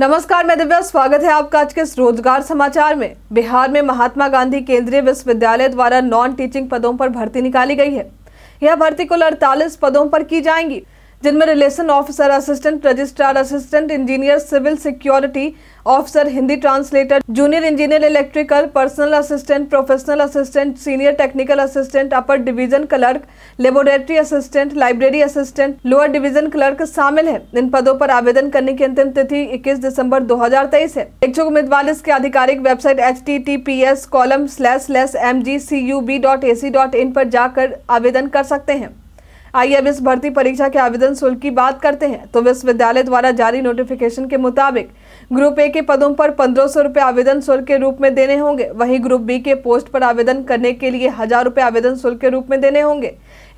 नमस्कार मैं दिव्या स्वागत है आपका आज के इस रोजगार समाचार में बिहार में महात्मा गांधी केंद्रीय विश्वविद्यालय द्वारा नॉन टीचिंग पदों पर भर्ती निकाली गई है यह भर्ती कुल अड़तालीस पदों पर की जाएंगी जिनमें relation officer assistant registrar assistant engineer civil security officer Hindi translator junior engineer electrical personal assistant professional assistant senior technical assistant upper division clerk laboratory assistant library assistant lower division clerk शामिल है इन पदों पर आवेदन करने की अंतिम तिथि 21 दिसंबर 2023 है इच्छुक उम्मीदवार इसके आधिकारिक website H T T P S colon slash slash M G C U B dot A C dot in पर जाकर आवेदन कर सकते हैं आइए अब इस भर्ती परीक्षा के आवेदन शुल्क की बात करते हैं तो विश्वविद्यालय द्वारा जारी नोटिफिकेशन के मुताबिक ग्रुप ए के पदों पर पंद्रह सौ रुपये आवेदन शुल्क के रूप में देने होंगे वहीं ग्रुप बी के पोस्ट पर आवेदन करने के लिए हजार रुपये आवेदन शुल्क के रूप में देने होंगे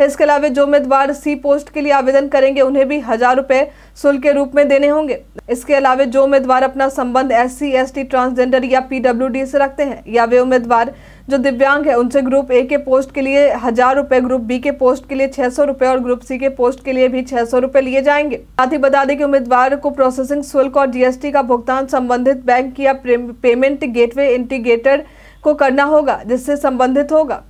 इसके अलावा जो उम्मीदवार सी पोस्ट के लिए आवेदन करेंगे उन्हें भी हजार रुपये शुल्क के रूप में देने होंगे इसके अलावा जो उम्मीदवार अपना संबंध S C S T transgender या पीडब्ल्यूडी से रखते हैं या वे उम्मीदवार जो दिव्यांग है उनसे ग्रुप ए के पोस्ट के लिए हजार रुपए ग्रुप बी के पोस्ट के लिए छह सौ रुपए और ग्रुप सी के पोस्ट के लिए भी छह सौ रुपए लिए जाएंगे साथ ही बता दें कि उम्मीदवार को प्रोसेसिंग शुल्क और जीएसटी का भुगतान संबंधित बैंक या पेमेंट गेटवे इंटीग्रेटर को करना होगा जिससे संबंधित होगा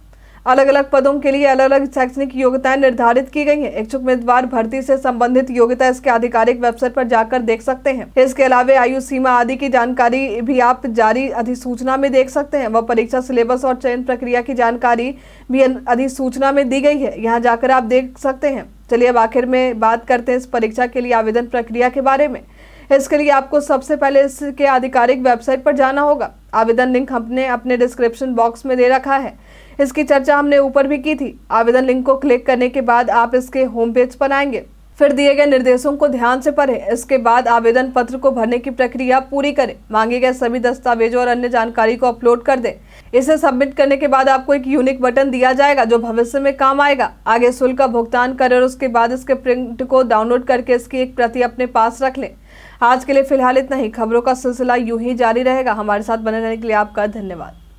अलग अलग पदों के लिए अलग अलग शैक्षणिक योग्यताएं निर्धारित की गई हैं इच्छुक उम्मीदवार भर्ती से संबंधित योग्यता इसके आधिकारिक वेबसाइट पर जाकर देख सकते हैं इसके अलावा आयु सीमा आदि की जानकारी भी आप जारी अधिसूचना में देख सकते हैं वह परीक्षा सिलेबस और चयन प्रक्रिया की जानकारी भी अधिसूचना में दी गई है यहाँ जाकर आप देख सकते हैं चलिए अब आखिर में बात करते हैं इस परीक्षा के लिए आवेदन प्रक्रिया के बारे में इसके लिए आपको सबसे पहले इसके आधिकारिक वेबसाइट पर जाना होगा आवेदन लिंक हमने अपने डिस्क्रिप्शन बॉक्स में दे रखा है इसकी चर्चा हमने ऊपर भी की थी आवेदन लिंक को क्लिक करने के बाद आप इसके होम पेज पर आएंगे फिर दिए गए निर्देशों को ध्यान से पढ़ें इसके बाद आवेदन पत्र को भरने की प्रक्रिया पूरी करें मांगे गए सभी दस्तावेजों और अन्य जानकारी को अपलोड कर दें इसे सबमिट करने के बाद आपको एक यूनिक बटन दिया जाएगा जो भविष्य में काम आएगा आगे शुल्क का भुगतान करें और उसके बाद इसके प्रिंट को डाउनलोड करके इसकी एक प्रति अपने पास रख लें आज के लिए फिलहाल इतना ही खबरों का सिलसिला यूं ही जारी रहेगा हमारे साथ बने रहने के लिए आपका धन्यवाद